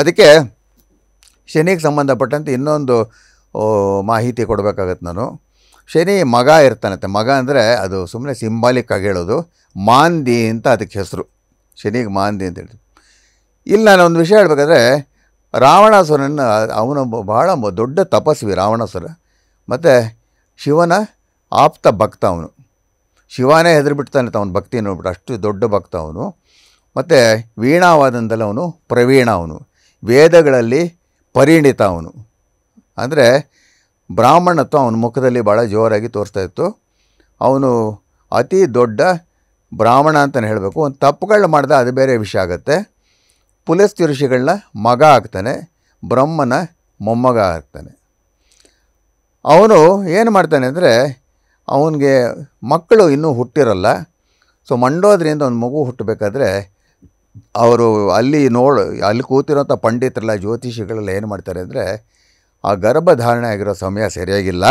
ಅದಕ್ಕೆ ಶನಿಗೆ ಸಂಬಂಧಪಟ್ಟಂತೆ ಇನ್ನೊಂದು ಮಾಹಿತಿ ಕೊಡಬೇಕಾಗತ್ತೆ ನಾನು ಶನಿ ಮಗ ಇರ್ತಾನಂತೆ ಮಗ ಅಂದರೆ ಅದು ಸುಮ್ಮನೆ ಸಿಂಬಾಲಿಕ್ ಆಗಿ ಹೇಳೋದು ಮಾಂದಿ ಅಂತ ಅದಕ್ಕೆ ಹೆಸರು ಶನಿಗೆ ಮಾಂದಿ ಅಂತ ಹೇಳ್ತೀವಿ ಇಲ್ಲಿ ನಾನು ಒಂದು ವಿಷಯ ಹೇಳ್ಬೇಕಾದ್ರೆ ರಾವಣಾಸುರನ ಅವನು ಬಹಳ ದೊಡ್ಡ ತಪಸ್ವಿ ರಾವಣಾಸುರ ಮತ್ತು ಶಿವನ ಆಪ್ತ ಭಕ್ತ ಅವನು ಶಿವನೇ ಹೆದರಿಬಿಡ್ತಾನೆ ಅವನ ಭಕ್ತಿ ನೋಡ್ಬಿಟ್ಟು ಅಷ್ಟು ದೊಡ್ಡ ಭಕ್ತ ಅವನು ಮತ್ತು ವೀಣಾವಾದನದಲ್ಲಿ ಅವನು ಪ್ರವೀಣ ಅವನು ವೇದಗಳಲ್ಲಿ ಪರಿಣಿತ ಅವನು ಅಂದರೆ ಬ್ರಾಹ್ಮಣತ್ವ ಅವನ ಮುಖದಲ್ಲಿ ಭಾಳ ಜೋರಾಗಿ ತೋರಿಸ್ತಾ ಇತ್ತು ಅವನು ಅತಿ ದೊಡ್ಡ ಬ್ರಾಹ್ಮಣ ಅಂತಲೇ ಹೇಳಬೇಕು ಒಂದು ತಪ್ಪುಗಳನ್ನ ಮಾಡಿದ ಅದು ಬೇರೆ ವಿಷಯ ಆಗುತ್ತೆ ಪುಲಸ್ತಿ ಋಷಿಗಳನ್ನ ಮಗ ಆಗ್ತಾನೆ ಬ್ರಹ್ಮನ ಮೊಮ್ಮಗ ಆಗ್ತಾನೆ ಅವನು ಏನು ಮಾಡ್ತಾನೆ ಅಂದರೆ ಅವನಿಗೆ ಮಕ್ಕಳು ಇನ್ನೂ ಹುಟ್ಟಿರಲ್ಲ ಸೊ ಮಂಡೋದ್ರಿಂದ ಒಂದು ಮಗು ಹುಟ್ಟಬೇಕಾದ್ರೆ ಅವರು ಅಲ್ಲಿ ನೋಡು ಅಲ್ಲಿ ಕೂತಿರೋಂಥ ಪಂಡಿತರೆಲ್ಲ ಜ್ಯೋತಿಷಿಗಳೆಲ್ಲ ಏನು ಮಾಡ್ತಾರೆ ಅಂದರೆ ಆ ಗರ್ಭಧಾರಣೆ ಆಗಿರೋ ಸಮಯ ಸರಿಯಾಗಿಲ್ಲ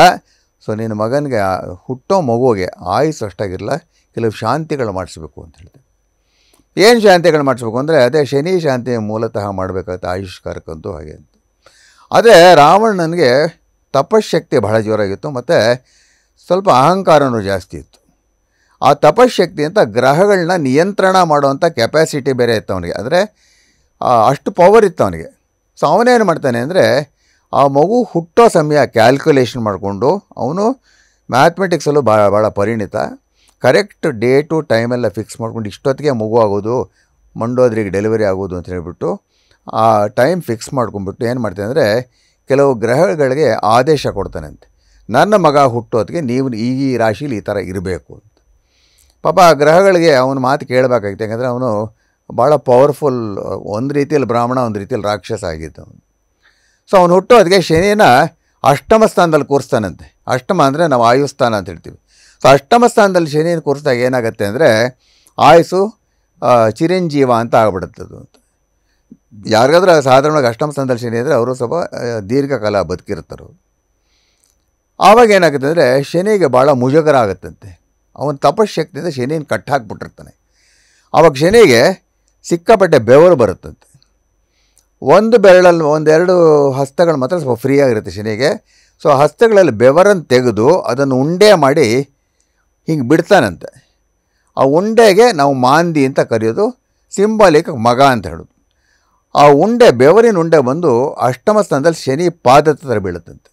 ಸೊ ನಿನ್ನ ಮಗನಿಗೆ ಹುಟ್ಟೋ ಮಗುವಿಗೆ ಆಯುಸ್ ಅಷ್ಟಾಗಿರಲ್ಲ ಕೆಲವು ಶಾಂತಿಗಳು ಮಾಡಿಸ್ಬೇಕು ಅಂತ ಹೇಳ್ತಾರೆ ಏನು ಶಾಂತಿಗಳು ಮಾಡಿಸ್ಬೇಕು ಅಂದರೆ ಅದೇ ಶನಿ ಶಾಂತಿ ಮೂಲತಃ ಮಾಡಬೇಕಾಗುತ್ತೆ ಆಯುಷ್ಕಾರಕ್ಕಂತೂ ಹಾಗೆ ಅಂತ ಅದೇ ರಾವಣನಿಗೆ ತಪಶಕ್ತಿ ಬಹಳ ಜೋರಾಗಿತ್ತು ಮತ್ತು ಸ್ವಲ್ಪ ಅಹಂಕಾರನೂ ಜಾಸ್ತಿ ಇತ್ತು ಆ ತಪಶಕ್ತಿ ಅಂತ ಗ್ರಹಗಳನ್ನ ನಿಯಂತ್ರಣ ಮಾಡುವಂಥ ಕೆಪ್ಯಾಸಿಟಿ ಬೇರೆ ಇತ್ತು ಅವನಿಗೆ ಅಂದರೆ ಅಷ್ಟು ಪವರ್ ಇತ್ತು ಅವನಿಗೆ ಸೊ ಅವನೇನು ಮಾಡ್ತಾನೆ ಅಂದರೆ ಆ ಮಗು ಹುಟ್ಟೋ ಸಮಯ ಕ್ಯಾಲ್ಕುಲೇಷನ್ ಮಾಡಿಕೊಂಡು ಅವನು ಮ್ಯಾಥ್ಮೆಟಿಕ್ಸಲ್ಲೂ ಭಾಳ ಭಾಳ ಪರಿಣಿತ ಕರೆಕ್ಟ್ ಡೇಟು ಟೈಮೆಲ್ಲ ಫಿಕ್ಸ್ ಮಾಡ್ಕೊಂಡು ಇಷ್ಟೊತ್ತಿಗೆ ಮಗು ಆಗೋದು ಮಂಡೋದ್ರಿಗೆ ಡೆಲಿವರಿ ಆಗೋದು ಅಂತ ಹೇಳಿಬಿಟ್ಟು ಆ ಟೈಮ್ ಫಿಕ್ಸ್ ಮಾಡ್ಕೊಂಡ್ಬಿಟ್ಟು ಏನು ಮಾಡ್ತಾನೆ ಅಂದರೆ ಕೆಲವು ಗ್ರಹಗಳಿಗೆ ಆದೇಶ ಕೊಡ್ತಾನೆ ನನ್ನ ಮಗ ಹುಟ್ಟೋದಕ್ಕೆ ನೀವು ಈ ರಾಶಿಲಿ ಈ ಥರ ಇರಬೇಕು ಪಾಪ ಗ್ರಹಗಳಿಗೆ ಅವನ ಮಾತು ಕೇಳಬೇಕಾಗಿತ್ತು ಯಾಕಂದರೆ ಅವನು ಭಾಳ ಪವರ್ಫುಲ್ ಒಂದು ರೀತಿಯಲ್ಲಿ ಬ್ರಾಹ್ಮಣ ಒಂದು ರೀತಿಯಲ್ಲಿ ರಾಕ್ಷಸ ಆಗಿತ್ತು ಅವನು ಸೊ ಅವನು ಹುಟ್ಟು ಅದಕ್ಕೆ ಶನಿನ ಅಷ್ಟಮ ಸ್ಥಾನದಲ್ಲಿ ಕೂರಿಸ್ತಾನಂತೆ ಅಷ್ಟಮ ಅಂದರೆ ನಾವು ಆಯುಸ್ಥಾನ ಅಂತ ಹೇಳ್ತೀವಿ ಸೊ ಅಷ್ಟಮ ಸ್ಥಾನದಲ್ಲಿ ಶನಿನ ಕೂರಿಸಿದಾಗ ಏನಾಗುತ್ತೆ ಅಂದರೆ ಆಯುಸ್ಸು ಚಿರಂಜೀವ ಅಂತ ಆಗ್ಬಿಡುತ್ತದು ಅಂತ ಯಾರಿಗಾದ್ರೂ ಸಾಧಾರಣವಾಗಿ ಅಷ್ಟಮ ಸ್ಥಾನದಲ್ಲಿ ಶನಿ ಅಂದರೆ ಅವರು ಸ್ವಲ್ಪ ದೀರ್ಘಕಾಲ ಬದುಕಿರ್ತಾರೆ ಆವಾಗ ಏನಾಗುತ್ತೆ ಅಂದರೆ ಶನಿಗೆ ಭಾಳ ಮುಜುಗರ ಆಗುತ್ತಂತೆ ಅವನ ತಪಶಕ್ತಿಯಿಂದ ಶನಿಯನ್ನು ಕಟ್ಟಾಕ್ಬಿಟ್ಟಿರ್ತಾನೆ ಆವಾಗ ಶನಿಗೆ ಸಿಕ್ಕಾಪಟ್ಟೆ ಬೆವರು ಬರುತ್ತಂತೆ ಒಂದು ಬೆರಳಲ್ಲಿ ಒಂದೆರಡು ಹಸ್ತಗಳು ಮಾತ್ರ ಸ್ವಲ್ಪ ಫ್ರೀ ಆಗಿರುತ್ತೆ ಶನಿಗೆ ಸೊ ಹಸ್ತಗಳಲ್ಲಿ ಬೆವರನ್ನು ತೆಗೆದು ಅದನ್ನು ಉಂಡೆ ಮಾಡಿ ಹಿಂಗೆ ಬಿಡ್ತಾನಂತೆ ಆ ಉಂಡೆಗೆ ನಾವು ಮಾಂದಿ ಅಂತ ಕರೆಯೋದು ಸಿಂಬಾಲಿಕ್ ಮಗ ಅಂತ ಹೇಳೋದು ಆ ಉಂಡೆ ಬೆವರಿನ ಉಂಡೆ ಬಂದು ಅಷ್ಟಮ ಸ್ಥಾನದಲ್ಲಿ ಶನಿ ಪಾದ ಬೀಳುತ್ತಂತೆ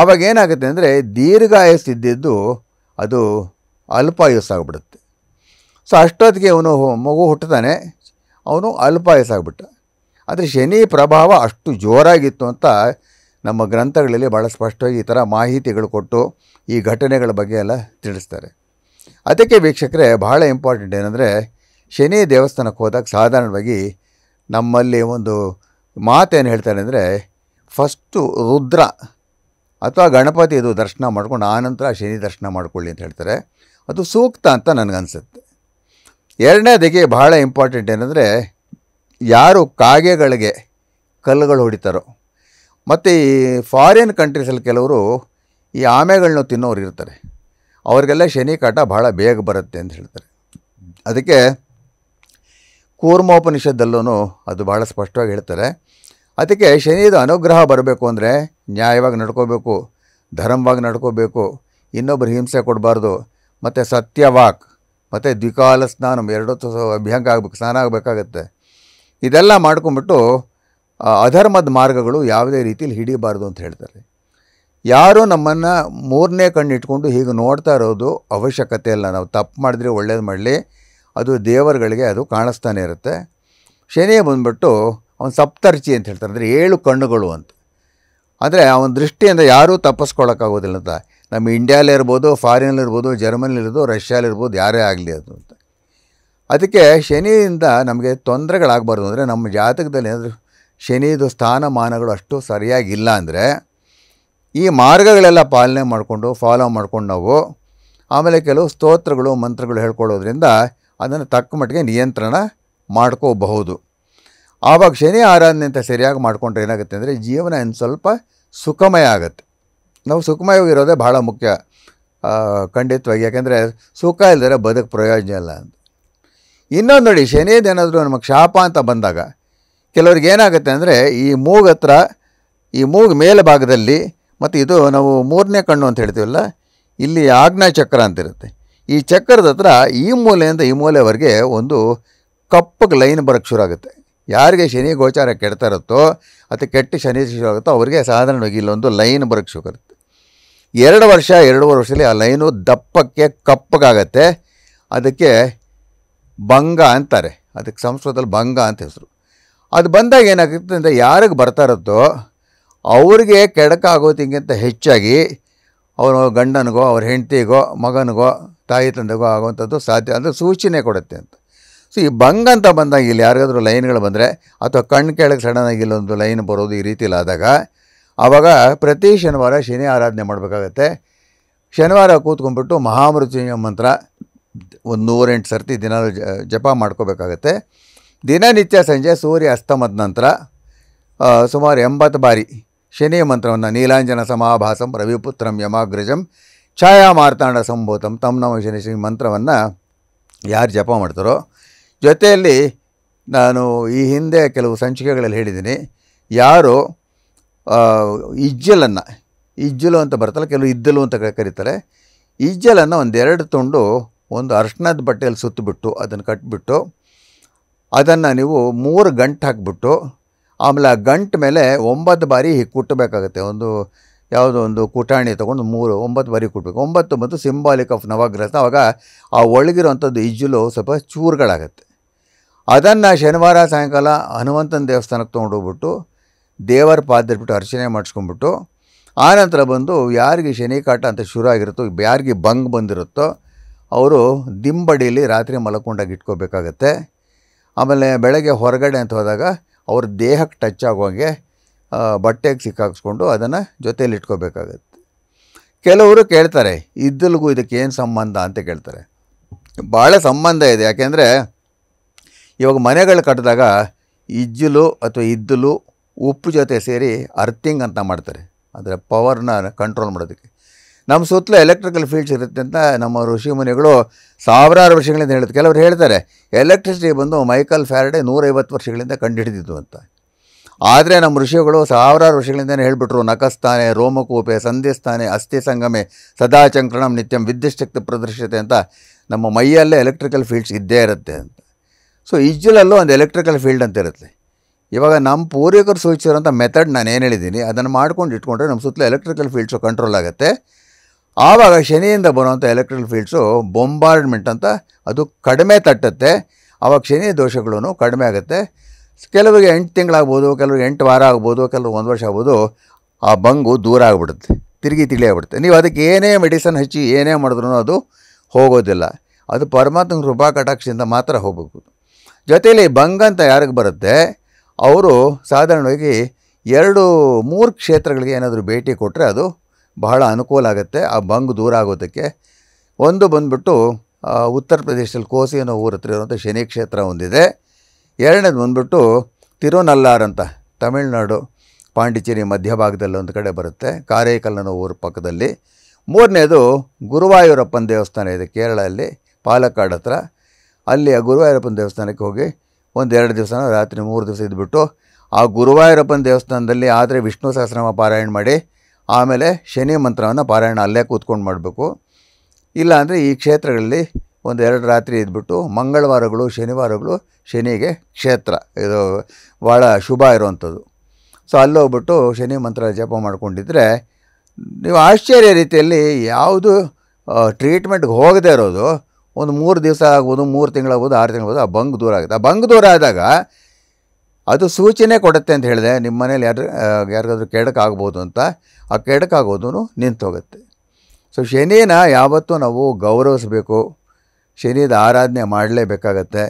ಆವಾಗ ಏನಾಗುತ್ತೆ ಅಂದರೆ ದೀರ್ಘಾಯಸ್ಸಿದ್ದಿದ್ದು ಅದು ಆಗಿಬಿಡುತ್ತೆ ಸೊ ಅಷ್ಟೊತ್ತಿಗೆ ಅವನು ಮಗು ಹುಟ್ಟುತ್ತಾನೆ ಅವನು ಅಲ್ಪಾಯಸ್ಸಾಗ್ಬಿಟ್ಟ ಆದರೆ ಶನಿ ಪ್ರಭಾವ ಅಷ್ಟು ಜೋರಾಗಿತ್ತು ಅಂತ ನಮ್ಮ ಗ್ರಂಥಗಳಲ್ಲಿ ಭಾಳ ಸ್ಪಷ್ಟವಾಗಿ ಈ ಥರ ಮಾಹಿತಿಗಳು ಕೊಟ್ಟು ಈ ಘಟನೆಗಳ ಬಗ್ಗೆ ಎಲ್ಲ ತಿಳಿಸ್ತಾರೆ ಅದಕ್ಕೆ ವೀಕ್ಷಕರೇ ಬಹಳ ಇಂಪಾರ್ಟೆಂಟ್ ಏನಂದರೆ ಶನಿ ದೇವಸ್ಥಾನಕ್ಕೆ ಹೋದಾಗ ಸಾಧಾರಣವಾಗಿ ನಮ್ಮಲ್ಲಿ ಒಂದು ಮಾತೇನು ಹೇಳ್ತಾರೆ ಅಂದರೆ ಫಸ್ಟು ರುದ್ರ ಅಥವಾ ಗಣಪತಿ ಇದು ದರ್ಶನ ಮಾಡ್ಕೊಂಡು ಆನಂತರ ಶನಿ ದರ್ಶನ ಮಾಡ್ಕೊಳ್ಳಿ ಅಂತ ಹೇಳ್ತಾರೆ ಅದು ಸೂಕ್ತ ಅಂತ ನನಗನ್ಸುತ್ತೆ ಎರಡನೇದಕ್ಕೆ ಬಹಳ ಇಂಪಾರ್ಟೆಂಟ್ ಏನಂದರೆ ಯಾರು ಕಾಗೆಗಳಿಗೆ ಕಲ್ಲುಗಳು ಹೊಡಿತಾರೋ ಮತ್ತು ಈ ಫಾರಿನ್ ಕಂಟ್ರೀಸಲ್ಲಿ ಕೆಲವರು ಈ ಆಮೆಗಳನ್ನೂ ತಿನ್ನೋರು ಇರ್ತಾರೆ ಅವರಿಗೆಲ್ಲ ಶನಿ ಕಾಟ ಭಾಳ ಬೇಗ ಬರುತ್ತೆ ಅಂತ ಹೇಳ್ತಾರೆ ಅದಕ್ಕೆ ಕೂರ್ಮೋಪನಿಷದ್ದಲ್ಲೂ ಅದು ಭಾಳ ಸ್ಪಷ್ಟವಾಗಿ ಹೇಳ್ತಾರೆ ಅದಕ್ಕೆ ಶನಿದು ಅನುಗ್ರಹ ಬರಬೇಕು ಅಂದರೆ ನ್ಯಾಯವಾಗಿ ನಡ್ಕೋಬೇಕು ಧರ್ಮವಾಗಿ ನಡ್ಕೋಬೇಕು ಇನ್ನೊಬ್ಬರು ಹಿಂಸೆ ಕೊಡಬಾರ್ದು ಮತ್ತು ಸತ್ಯವಾಕ್ ಮತ್ತು ದ್ವಿಕಾಲ ಸ್ನಾನ ಎರಡೊತ್ತು ಅಭ್ಯಂಗ ಆಗಬೇಕು ಸ್ನಾನ ಆಗಬೇಕಾಗತ್ತೆ ಇದೆಲ್ಲ ಮಾಡ್ಕೊಂಬಿಟ್ಟು ಅಧರ್ಮದ ಮಾರ್ಗಗಳು ಯಾವುದೇ ರೀತಿಯಲ್ಲಿ ಹಿಡಿಯಬಾರ್ದು ಅಂತ ಹೇಳ್ತಾರೆ ಯಾರು ನಮ್ಮನ್ನು ಮೂರನೇ ಕಣ್ಣಿಟ್ಕೊಂಡು ಹೀಗೆ ನೋಡ್ತಾ ಇರೋದು ಅವಶ್ಯಕತೆ ಇಲ್ಲ ನಾವು ತಪ್ಪು ಮಾಡಿದ್ರೆ ಒಳ್ಳೇದು ಮಾಡಲಿ ಅದು ದೇವರುಗಳಿಗೆ ಅದು ಕಾಣಿಸ್ತಾನೆ ಇರುತ್ತೆ ಶನಿ ಬಂದ್ಬಿಟ್ಟು ಅವನು ಸಪ್ತರ್ಚಿ ಅಂತ ಹೇಳ್ತಾರೆ ಅಂದರೆ ಏಳು ಕಣ್ಣುಗಳು ಅಂತ ಅಂದರೆ ಅವನ ದೃಷ್ಟಿಯಿಂದ ಯಾರೂ ತಪ್ಪಿಸ್ಕೊಳ್ಳೋಕ್ಕಾಗೋದಿಲ್ಲ ಅಂತ ನಮ್ಮ ಇಂಡ್ಯಾಲಿರ್ಬೋದು ಫಾರಿನಲ್ಲಿರ್ಬೋದು ಜರ್ಮನಿಲಿರ್ಬೋದು ರಷ್ಯಾಲಿರ್ಬೋದು ಯಾರೇ ಆಗಲಿ ಅದು ಅಂತ ಅದಕ್ಕೆ ಶನಿಯಿಂದ ನಮಗೆ ತೊಂದರೆಗಳಾಗಬಾರ್ದು ಅಂದರೆ ನಮ್ಮ ಜಾತಕದಲ್ಲಿ ಅಂದರೆ ಶನಿದು ಸ್ಥಾನಮಾನಗಳು ಅಷ್ಟು ಸರಿಯಾಗಿಲ್ಲ ಅಂದರೆ ಈ ಮಾರ್ಗಗಳೆಲ್ಲ ಪಾಲನೆ ಮಾಡಿಕೊಂಡು ಫಾಲೋ ಮಾಡ್ಕೊಂಡು ನಾವು ಆಮೇಲೆ ಕೆಲವು ಸ್ತೋತ್ರಗಳು ಮಂತ್ರಗಳು ಹೇಳ್ಕೊಳ್ಳೋದ್ರಿಂದ ಅದನ್ನು ತಕ್ಕ ಮಟ್ಟಿಗೆ ನಿಯಂತ್ರಣ ಮಾಡ್ಕೋಬಹುದು ಆವಾಗ ಶನಿ ಆರಾಧನೆ ಅಂತ ಸರಿಯಾಗಿ ಮಾಡಿಕೊಂಡ್ರೆ ಏನಾಗುತ್ತೆ ಅಂದರೆ ಜೀವನ ಇನ್ನು ಸ್ವಲ್ಪ ಸುಖಮಯ ಆಗುತ್ತೆ ನಾವು ಸುಖಮಯವಾಗಿರೋದೇ ಭಾಳ ಮುಖ್ಯ ಖಂಡಿತವಾಗಿ ಯಾಕೆಂದರೆ ಸುಖ ಇಲ್ಲದರೆ ಬದುಕು ಪ್ರಯೋಜನ ಇಲ್ಲ ಅಂತ ಇನ್ನೊಂದು ನೋಡಿ ಶನಿದೇನಾದರೂ ನಮಗೆ ಶಾಪ ಅಂತ ಬಂದಾಗ ಕೆಲವ್ರಿಗೆ ಏನಾಗುತ್ತೆ ಅಂದರೆ ಈ ಮೂಗು ಹತ್ರ ಈ ಮೂಗು ಮೇಲ್ಭಾಗದಲ್ಲಿ ಮತ್ತು ಇದು ನಾವು ಮೂರನೇ ಕಣ್ಣು ಅಂತ ಹೇಳ್ತೀವಲ್ಲ ಇಲ್ಲಿ ಆಜ್ಞಾ ಚಕ್ರ ಅಂತಿರುತ್ತೆ ಈ ಚಕ್ರದ ಹತ್ರ ಈ ಮೂಲೆಯಿಂದ ಈ ಮೂಲೆವರೆಗೆ ಒಂದು ಕಪ್ಪಗೆ ಲೈನ್ ಬರೋಕ್ಕೆ ಶುರು ಆಗುತ್ತೆ ಯಾರಿಗೆ ಶನಿ ಗೋಚಾರ ಕೆಡ್ತಾ ಇರುತ್ತೋ ಅಥವಾ ಕೆಟ್ಟ ಶನಿ ಶುರು ಆಗುತ್ತೋ ಅವರಿಗೆ ಸಾಧಾರಣವಾಗಿ ಇಲ್ಲೊಂದು ಲೈನ್ ಬರೋಕ್ಕೆ ಶುರು ಆಗುತ್ತೆ ಎರಡು ವರ್ಷ ಎರಡೂವರೆ ವರ್ಷದಲ್ಲಿ ಆ ಲೈನು ದಪ್ಪಕ್ಕೆ ಕಪ್ಪಗಾಗತ್ತೆ ಅದಕ್ಕೆ ಭಂಗ ಅಂತಾರೆ ಅದಕ್ಕೆ ಸಂಸ್ಕೃತದಲ್ಲಿ ಭಂಗ ಅಂತ ಹೆಸರು ಅದು ಬಂದಾಗ ಏನಾಗುತ್ತೆ ಅಂದರೆ ಯಾರಿಗೆ ಬರ್ತಾ ಇರುತ್ತೋ ಅವ್ರಿಗೆ ಕೆಡಕಾಗೋದಿಂಗಿಂತ ಹೆಚ್ಚಾಗಿ ಅವನ ಗಂಡನಿಗೋ ಅವ್ರ ಹೆಂಡತಿಗೋ ಮಗನಿಗೋ ತಾಯಿ ತಂದೆಗೋ ಆಗುವಂಥದ್ದು ಸಾಧ್ಯ ಅಂದರೆ ಸೂಚನೆ ಕೊಡುತ್ತೆ ಅಂತ ಸೊ ಈ ಭಂಗ ಅಂತ ಬಂದಾಗ ಇಲ್ಲಿ ಯಾರಿಗಾದ್ರೂ ಲೈನ್ಗಳು ಬಂದರೆ ಅಥವಾ ಕಣ್ಣು ಕೆಳಗೆ ಸಡನ್ನಾಗಿ ಇಲ್ಲೊಂದು ಲೈನ್ ಬರೋದು ಈ ರೀತಿಲಾದಾಗ ಆವಾಗ ಪ್ರತಿ ಶನಿವಾರ ಶನಿ ಆರಾಧನೆ ಮಾಡಬೇಕಾಗತ್ತೆ ಶನಿವಾರ ಕೂತ್ಕೊಂಡ್ಬಿಟ್ಟು ಮಹಾಮೃತ್ಯುಂಜಯ ಮಂತ್ರ ಒಂದು ನೂರೆಂಟು ಸರ್ತಿ ದಿನ ಜಪ ಮಾಡ್ಕೋಬೇಕಾಗತ್ತೆ ದಿನನಿತ್ಯ ಸಂಜೆ ಸೂರ್ಯ ಅಸ್ತಮದ ನಂತರ ಸುಮಾರು ಎಂಬತ್ತು ಬಾರಿ ಶನಿ ಮಂತ್ರವನ್ನು ನೀಲಾಂಜನ ಸಮಾಭಾಸಂ ರವಿಪುತ್ರಂ ಯಮಾಗ್ರಜಂ ಛಾಯಾಮಾರ್ತಾಂಡ ಸಂಭೂತಂ ತಮ್ ನಮ ಶನಿ ಶ್ರೀ ಮಂತ್ರವನ್ನು ಯಾರು ಜಪ ಮಾಡ್ತಾರೋ ಜೊತೆಯಲ್ಲಿ ನಾನು ಈ ಹಿಂದೆ ಕೆಲವು ಸಂಚಿಕೆಗಳಲ್ಲಿ ಹೇಳಿದ್ದೀನಿ ಯಾರು ಇಜ್ಜಲನ್ನು ಇಜ್ಜಲು ಅಂತ ಬರ್ತಲ್ಲ ಕೆಲವು ಇದ್ದಲು ಅಂತ ಕರೀತಾರೆ ಇಜ್ಜಲನ್ನು ಒಂದೆರಡು ತುಂಡು ಒಂದು ಅರ್ಶನದ ಬಟ್ಟೆಯಲ್ಲಿ ಸುತ್ತಿಬಿಟ್ಟು ಅದನ್ನು ಕಟ್ಬಿಟ್ಟು ಅದನ್ನು ನೀವು ಮೂರು ಗಂಟು ಹಾಕ್ಬಿಟ್ಟು ಆಮೇಲೆ ಆ ಗಂಟು ಮೇಲೆ ಒಂಬತ್ತು ಬಾರಿ ಕುಟ್ಟಬೇಕಾಗತ್ತೆ ಒಂದು ಯಾವುದೋ ಒಂದು ಕುಟಾಣಿ ತೊಗೊಂಡು ಮೂರು ಒಂಬತ್ತು ಬಾರಿ ಕುಟ್ಬೇಕು ಒಂಬತ್ತು ಮತ್ತು ಸಿಂಬಾಲಿಕ್ ಆಫ್ ನವಗ್ರಹ ಆವಾಗ ಆ ಒಳಗಿರುವಂಥದ್ದು ಇಜ್ಜಲು ಸ್ವಲ್ಪ ಚೂರುಗಳಾಗತ್ತೆ ಅದನ್ನು ಶನಿವಾರ ಸಾಯಂಕಾಲ ಹನುಮಂತನ ದೇವಸ್ಥಾನಕ್ಕೆ ತೊಗೊಂಡೋಗ್ಬಿಟ್ಟು ದೇವರ ಪಾದರ್ಬಿಟ್ಟು ಅರ್ಚನೆ ಮಾಡಿಸ್ಕೊಂಡ್ಬಿಟ್ಟು ಆನಂತರ ಬಂದು ಯಾರಿಗೆ ಶನಿ ಕಾಟ ಅಂತ ಶುರು ಆಗಿರುತ್ತೋ ಯಾರಿಗೆ ಬಂಗ್ ಬಂದಿರುತ್ತೋ ಅವರು ದಿಂಬಡಿಯಲ್ಲಿ ರಾತ್ರಿ ಮಲ್ಕೊಂಡಾಗಿ ಇಟ್ಕೋಬೇಕಾಗತ್ತೆ ಆಮೇಲೆ ಬೆಳಗ್ಗೆ ಹೊರಗಡೆ ಅಂತ ಹೋದಾಗ ಅವ್ರ ದೇಹಕ್ಕೆ ಟಚ್ ಆಗುವಂಗೆ ಬಟ್ಟೆಗೆ ಸಿಕ್ಕಾಕ್ಸ್ಕೊಂಡು ಅದನ್ನು ಜೊತೆಯಲ್ಲಿ ಇಟ್ಕೋಬೇಕಾಗತ್ತೆ ಕೆಲವರು ಕೇಳ್ತಾರೆ ಇದ್ದಲ್ಗೂ ಇದಕ್ಕೆ ಏನು ಸಂಬಂಧ ಅಂತ ಕೇಳ್ತಾರೆ ಭಾಳ ಸಂಬಂಧ ಇದೆ ಯಾಕೆಂದರೆ ಇವಾಗ ಮನೆಗಳು ಕಟ್ಟಿದಾಗ ಇಜ್ಜಲು ಅಥವಾ ಇದ್ದಲು ಉಪ್ಪು ಜೊತೆ ಸೇರಿ ಅರ್ಥಿಂಗ್ ಅಂತ ಮಾಡ್ತಾರೆ ಅದರ ಪವರ್ನ ಕಂಟ್ರೋಲ್ ಮಾಡೋದಕ್ಕೆ ನಮ್ಮ ಸುತ್ತಲೂ ಎಲೆಕ್ಟ್ರಿಕಲ್ ಫೀಲ್ಡ್ಸ್ ಇರುತ್ತೆ ಅಂತ ನಮ್ಮ ಋಷಿ ಮುನಿಗಳು ಸಾವಿರಾರು ವರ್ಷಗಳಿಂದ ಹೇಳುತ್ತೆ ಕೆಲವರು ಹೇಳ್ತಾರೆ ಎಲೆಕ್ಟ್ರಿಸಿಟಿ ಬಂದು ಮೈಕಲ್ ಫ್ಯಾರಡೆ ನೂರೈವತ್ತು ವರ್ಷಗಳಿಂದ ಕಂಡುಹಿಡಿದಿದ್ದು ಅಂತ ಆದರೆ ನಮ್ಮ ಋಷಿಗಳು ಸಾವಿರಾರು ವರ್ಷಗಳಿಂದಲೇ ಹೇಳಿಬಿಟ್ರು ನಕಸ್ತಾನೆ ರೋಮಕೂಪೆ ಸಂಧಿಸ್ತಾನೆ ಅಸ್ಥಿ ಸಂಗಮೆ ಸದಾ ಚಂಕ್ರಣಂ ನಿತ್ಯಂ ವಿದ್ಯುಚ್ಛಕ್ತಿ ಪ್ರದರ್ಶತೆ ಅಂತ ನಮ್ಮ ಮೈಯಲ್ಲೇ ಎಲೆಕ್ಟ್ರಿಕಲ್ ಫೀಲ್ಡ್ಸ್ ಇದ್ದೇ ಇರುತ್ತೆ ಅಂತ ಸೊ ಈಜಲಲ್ಲೂ ಒಂದು ಎಲೆಕ್ಟ್ರಿಕಲ್ ಫೀಲ್ಡ್ ಅಂತ ಇರುತ್ತೆ ಇವಾಗ ನಮ್ಮ ಪೂರ್ವಿಕರು ಸೂಚಿಸಿರೋಂಥ ಮೆಥಡ್ ನಾನು ಏನು ಹೇಳಿದ್ದೀನಿ ಅದನ್ನು ಮಾಡ್ಕೊಂಡು ಇಟ್ಕೊಂಡ್ರೆ ನಮ್ಮ ಸುತ್ತಲೂ ಎಲೆಕ್ಟ್ರಿಕಲ್ ಫೀಲ್ಡ್ಸು ಕಂಟ್ರೋಲ್ ಆಗುತ್ತೆ ಆವಾಗ ಶನಿಯಿಂದ ಬರುವಂಥ ಎಲೆಕ್ಟ್ರಿಕಲ್ ಫೀಲ್ಡ್ಸು ಬೊಂಬಾರ್ಡ್ಮೆಂಟ್ ಅಂತ ಅದು ಕಡಿಮೆ ತಟ್ಟುತ್ತೆ ಆವಾಗ ಶನಿ ದೋಷಗಳು ಕಡಿಮೆ ಆಗುತ್ತೆ ಕೆಲವರಿಗೆ ಎಂಟು ತಿಂಗಳಾಗ್ಬೋದು ಕೆಲವರಿಗೆ ಎಂಟು ವಾರ ಆಗ್ಬೋದು ಕೆಲವ್ರಿಗೆ ಒಂದು ವರ್ಷ ಆಗ್ಬೋದು ಆ ಬಂಗು ದೂರ ಆಗಿಬಿಡುತ್ತೆ ತಿರುಗಿ ತಿಳಿಯಾಗ್ಬಿಡುತ್ತೆ ನೀವು ಅದಕ್ಕೆ ಏನೇ ಮೆಡಿಸನ್ ಹಚ್ಚಿ ಏನೇ ಮಾಡಿದ್ರೂ ಅದು ಹೋಗೋದಿಲ್ಲ ಅದು ಪರಮಾತ್ಮ ಕೃಪಾ ಕಟಾಕ್ಷಿಂದ ಮಾತ್ರ ಹೋಗಬೇಕು ಜೊತೆಯಲ್ಲಿ ಬಂಗ್ ಅಂತ ಯಾರಿಗೆ ಬರುತ್ತೆ ಅವರು ಸಾಧಾರಣವಾಗಿ ಎರಡು ಮೂರು ಕ್ಷೇತ್ರಗಳಿಗೆ ಏನಾದರೂ ಭೇಟಿ ಕೊಟ್ಟರೆ ಅದು ಬಹಳ ಅನುಕೂಲ ಆಗುತ್ತೆ ಆ ಬಂಗ್ ದೂರ ಆಗೋದಕ್ಕೆ ಒಂದು ಬಂದುಬಿಟ್ಟು ಉತ್ತರ ಪ್ರದೇಶದಲ್ಲಿ ಕೋಸಿ ಅನ್ನೋ ಊರ ಹತ್ರ ಇರುವಂಥ ಶನಿ ಕ್ಷೇತ್ರ ಒಂದಿದೆ ಎರಡನೇದು ಬಂದುಬಿಟ್ಟು ತಿರುನಲ್ಲಾರ್ ಅಂತ ತಮಿಳ್ನಾಡು ಪಾಂಡಿಚೇರಿ ಮಧ್ಯಭಾಗದಲ್ಲಿ ಒಂದು ಕಡೆ ಬರುತ್ತೆ ಕಾರೈಕಲ್ ಅನ್ನೋ ಊರ ಪಕ್ಕದಲ್ಲಿ ಮೂರನೇದು ಗುರುವಾಯೂರಪ್ಪನ ದೇವಸ್ಥಾನ ಇದೆ ಕೇರಳದಲ್ಲಿ ಪಾಲಕ್ಕಾಡ್ ಹತ್ರ ಅಲ್ಲಿ ಆ ಗುರುವಾಯೂರಪ್ಪನ ದೇವಸ್ಥಾನಕ್ಕೆ ಹೋಗಿ ಒಂದು ಎರಡು ದಿವಸ ರಾತ್ರಿ ಮೂರು ದಿವಸ ಇದ್ಬಿಟ್ಟು ಆ ಗುರುವಾಯೂರಪ್ಪನ ದೇವಸ್ಥಾನದಲ್ಲಿ ಆದರೆ ವಿಷ್ಣು ಸಹಸ್ರನಾಮ ಪಾರಾಯಣ ಮಾಡಿ ಆಮೇಲೆ ಶನಿ ಮಂತ್ರವನ್ನು ಪಾರಾಯಣ ಅಲ್ಲೇ ಕೂತ್ಕೊಂಡು ಮಾಡಬೇಕು ಇಲ್ಲಾಂದರೆ ಈ ಕ್ಷೇತ್ರಗಳಲ್ಲಿ ಒಂದು ಎರಡು ರಾತ್ರಿ ಇದ್ಬಿಟ್ಟು ಮಂಗಳವಾರಗಳು ಶನಿವಾರಗಳು ಶನಿಗೆ ಕ್ಷೇತ್ರ ಇದು ಭಾಳ ಶುಭ ಇರುವಂಥದ್ದು ಸೊ ಅಲ್ಲೋಗ್ಬಿಟ್ಟು ಶನಿ ಮಂತ್ರ ಜಪ ಮಾಡಿಕೊಂಡಿದ್ದರೆ ನೀವು ಆಶ್ಚರ್ಯ ರೀತಿಯಲ್ಲಿ ಯಾವುದು ಟ್ರೀಟ್ಮೆಂಟ್ಗೆ ಹೋಗದೇ ಇರೋದು ಒಂದು ಮೂರು ದಿವಸ ಆಗ್ಬೋದು ಮೂರು ತಿಂಗಳಾಗ್ಬೋದು ಆರು ತಿಂಗಳಾಗ್ಬೋದು ಆ ಬಂಗ್ ದೂರ ಆಗುತ್ತೆ ಆ ಬಂಗ್ ದೂರ ಆದಾಗ ಅದು ಸೂಚನೆ ಕೊಡುತ್ತೆ ಅಂತ ಹೇಳಿದೆ ನಿಮ್ಮ ಮನೇಲಿ ಯಾರು ಯಾರಿಗಾದ್ರೂ ಕೆಡಕಾಗ್ಬೋದು ಅಂತ ಆ ಕೆಡಕಾಗೋದು ನಿಂತು ಹೋಗುತ್ತೆ ಸೊ ಶನಿನ ಯಾವತ್ತೂ ನಾವು ಗೌರವಿಸಬೇಕು ಶನಿದ ಆರಾಧನೆ ಮಾಡಲೇಬೇಕಾಗತ್ತೆ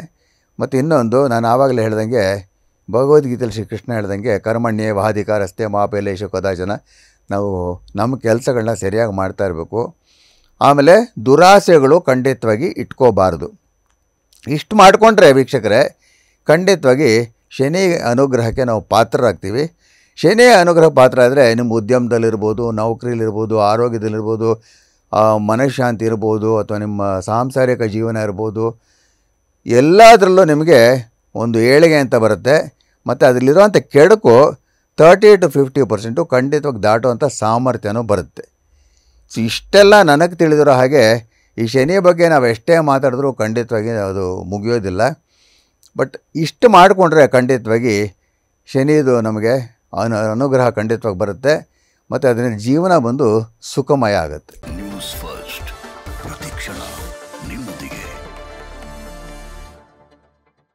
ಮತ್ತು ಇನ್ನೊಂದು ನಾನು ಆವಾಗಲೇ ಹೇಳ್ದಂಗೆ ಭಗವದ್ಗೀತೆಯಲ್ಲಿ ಶ್ರೀಕೃಷ್ಣ ಹೇಳ್ದಂಗೆ ಕರ್ಮಣ್ಯ ವಾಧಿಕಾರಸ್ತೆ ಮಾಪೇಲೇಶ ಕದಾಚನ ನಾವು ನಮ್ಮ ಕೆಲಸಗಳನ್ನ ಸರಿಯಾಗಿ ಮಾಡ್ತಾ ಇರಬೇಕು ಆಮೇಲೆ ದುರಾಸೆಗಳು ಖಂಡಿತವಾಗಿ ಇಟ್ಕೋಬಾರ್ದು ಇಷ್ಟು ಮಾಡಿಕೊಂಡ್ರೆ ವೀಕ್ಷಕರೇ ಖಂಡಿತವಾಗಿ ಶನಿ ಅನುಗ್ರಹಕ್ಕೆ ನಾವು ಪಾತ್ರರಾಗ್ತೀವಿ ಶನಿ ಅನುಗ್ರಹ ಪಾತ್ರ ಆದರೆ ನಿಮ್ಮ ಉದ್ಯಮದಲ್ಲಿರ್ಬೋದು ನೌಕರಿಲಿರ್ಬೋದು ಆರೋಗ್ಯದಲ್ಲಿರ್ಬೋದು ಮನಃಶಾಂತಿ ಇರ್ಬೋದು ಅಥವಾ ನಿಮ್ಮ ಸಾಂಸಾರಿಕ ಜೀವನ ಇರ್ಬೋದು ಎಲ್ಲದರಲ್ಲೂ ನಿಮಗೆ ಒಂದು ಏಳಿಗೆ ಅಂತ ಬರುತ್ತೆ ಮತ್ತು ಅದರಲ್ಲಿರುವಂಥ ಕೆಡುಕು ತರ್ಟಿ ಟು ಫಿಫ್ಟಿ ಪರ್ಸೆಂಟು ಖಂಡಿತವಾಗಿ ದಾಟುವಂಥ ಸಾಮರ್ಥ್ಯನೂ ಬರುತ್ತೆ ಸೊ ಇಷ್ಟೆಲ್ಲ ನನಗೆ ತಿಳಿದಿರೋ ಹಾಗೆ ಈ ಶನಿ ಬಗ್ಗೆ ನಾವು ಎಷ್ಟೇ ಮಾತಾಡಿದ್ರೂ ಖಂಡಿತವಾಗಿ ಅದು ಮುಗಿಯೋದಿಲ್ಲ ಬಟ್ ಇಷ್ಟು ಮಾಡಿಕೊಂಡ್ರೆ ಖಂಡಿತವಾಗಿ ಶನಿದು ನಮಗೆ ಅನು ಅನುಗ್ರಹ ಖಂಡಿತವಾಗಿ ಬರುತ್ತೆ ಮತ್ತು ಅದರಿಂದ ಜೀವನ ಬಂದು ಸುಖಮಯ ಆಗುತ್ತೆ